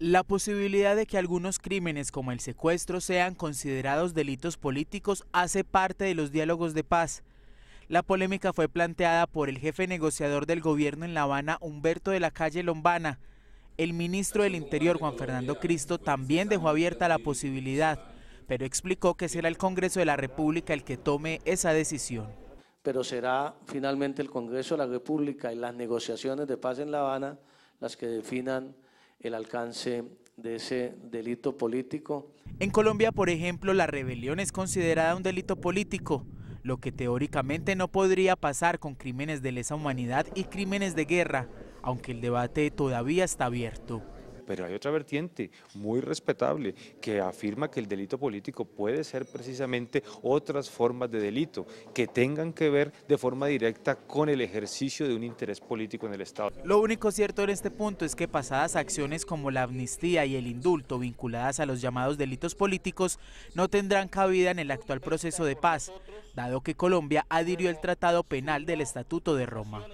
La posibilidad de que algunos crímenes como el secuestro sean considerados delitos políticos hace parte de los diálogos de paz. La polémica fue planteada por el jefe negociador del gobierno en La Habana, Humberto de la Calle Lombana. El ministro del Interior, Juan Fernando Cristo, también dejó abierta la posibilidad, pero explicó que será el Congreso de la República el que tome esa decisión. Pero será finalmente el Congreso de la República y las negociaciones de paz en La Habana las que definan el alcance de ese delito político. En Colombia, por ejemplo, la rebelión es considerada un delito político, lo que teóricamente no podría pasar con crímenes de lesa humanidad y crímenes de guerra, aunque el debate todavía está abierto pero hay otra vertiente muy respetable que afirma que el delito político puede ser precisamente otras formas de delito que tengan que ver de forma directa con el ejercicio de un interés político en el Estado. Lo único cierto en este punto es que pasadas acciones como la amnistía y el indulto vinculadas a los llamados delitos políticos no tendrán cabida en el actual proceso de paz, dado que Colombia adhirió el Tratado Penal del Estatuto de Roma.